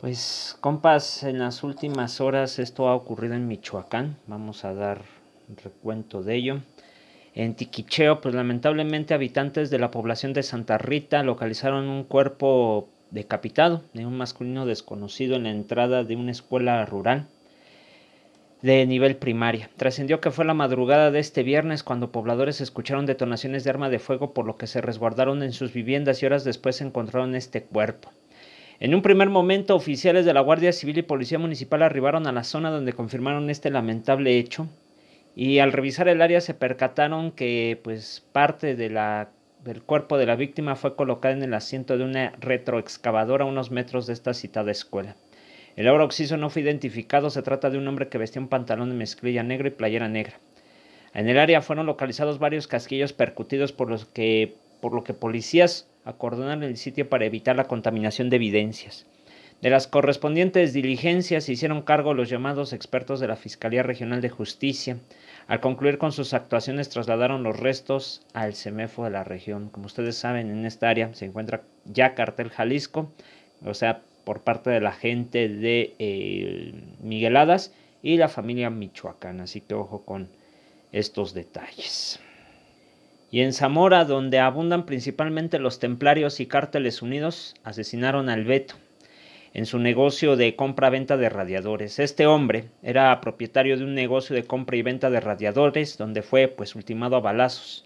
Pues compas, en las últimas horas esto ha ocurrido en Michoacán, vamos a dar recuento de ello. En Tiquicheo, pues lamentablemente habitantes de la población de Santa Rita localizaron un cuerpo decapitado de un masculino desconocido en la entrada de una escuela rural de nivel primaria. Trascendió que fue la madrugada de este viernes cuando pobladores escucharon detonaciones de arma de fuego por lo que se resguardaron en sus viviendas y horas después encontraron este cuerpo. En un primer momento, oficiales de la Guardia Civil y Policía Municipal arribaron a la zona donde confirmaron este lamentable hecho y al revisar el área se percataron que pues, parte del cuerpo de la víctima fue colocada en el asiento de una retroexcavadora a unos metros de esta citada escuela. El ahora occiso no fue identificado, se trata de un hombre que vestía un pantalón de mezclilla negra y playera negra. En el área fueron localizados varios casquillos percutidos por los que por lo que policías coordinar el sitio para evitar la contaminación de evidencias. De las correspondientes diligencias se hicieron cargo los llamados expertos de la Fiscalía Regional de Justicia. Al concluir con sus actuaciones trasladaron los restos al CEMEFO de la región. Como ustedes saben, en esta área se encuentra ya Cartel Jalisco, o sea, por parte de la gente de eh, Miguel Migueladas y la familia Michoacán. Así que ojo con estos detalles y en Zamora, donde abundan principalmente los templarios y cárteles unidos, asesinaron al Beto en su negocio de compra-venta de radiadores. Este hombre era propietario de un negocio de compra y venta de radiadores, donde fue pues ultimado a balazos.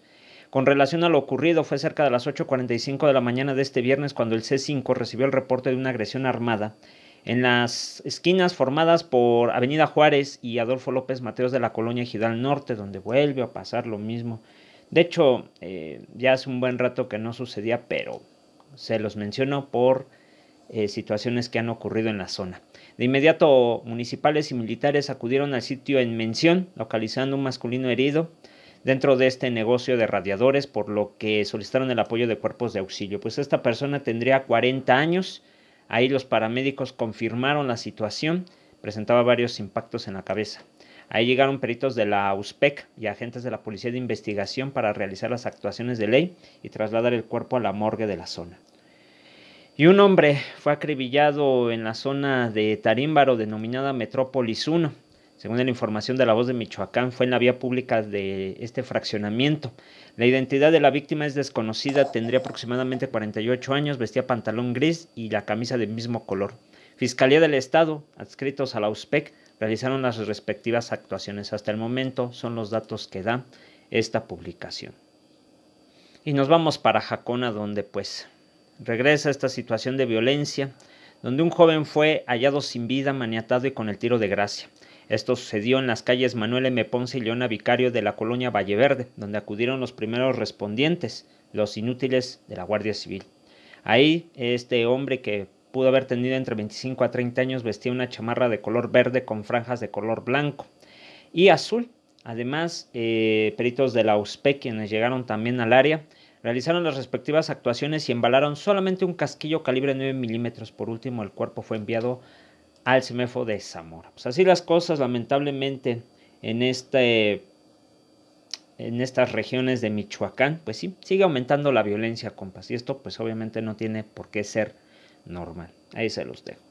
Con relación a lo ocurrido, fue cerca de las 8.45 de la mañana de este viernes cuando el C5 recibió el reporte de una agresión armada en las esquinas formadas por Avenida Juárez y Adolfo López Mateos de la colonia Gidal Norte, donde vuelve a pasar lo mismo de hecho, eh, ya hace un buen rato que no sucedía, pero se los menciono por eh, situaciones que han ocurrido en la zona. De inmediato, municipales y militares acudieron al sitio en mención, localizando un masculino herido dentro de este negocio de radiadores, por lo que solicitaron el apoyo de cuerpos de auxilio. Pues esta persona tendría 40 años, ahí los paramédicos confirmaron la situación, presentaba varios impactos en la cabeza. Ahí llegaron peritos de la USPEC y agentes de la Policía de Investigación para realizar las actuaciones de ley y trasladar el cuerpo a la morgue de la zona. Y un hombre fue acribillado en la zona de Tarímbaro, denominada Metrópolis 1. Según la información de la voz de Michoacán, fue en la vía pública de este fraccionamiento. La identidad de la víctima es desconocida, tendría aproximadamente 48 años, vestía pantalón gris y la camisa del mismo color. Fiscalía del Estado, adscritos a la USPEC, realizaron las respectivas actuaciones. Hasta el momento son los datos que da esta publicación. Y nos vamos para Jacona, donde pues regresa esta situación de violencia, donde un joven fue hallado sin vida, maniatado y con el tiro de gracia. Esto sucedió en las calles Manuel M. Ponce y Leona Vicario de la colonia Valleverde, donde acudieron los primeros respondientes, los inútiles de la Guardia Civil. Ahí este hombre que pudo haber tenido entre 25 a 30 años, vestía una chamarra de color verde con franjas de color blanco y azul. Además, eh, peritos de la USPE, quienes llegaron también al área, realizaron las respectivas actuaciones y embalaron solamente un casquillo calibre 9 milímetros. Por último, el cuerpo fue enviado al CEMEFO de Zamora. Pues así las cosas, lamentablemente, en este en estas regiones de Michoacán, pues sí, sigue aumentando la violencia, compas. Y esto, pues obviamente no tiene por qué ser normal. Ahí se los dejo.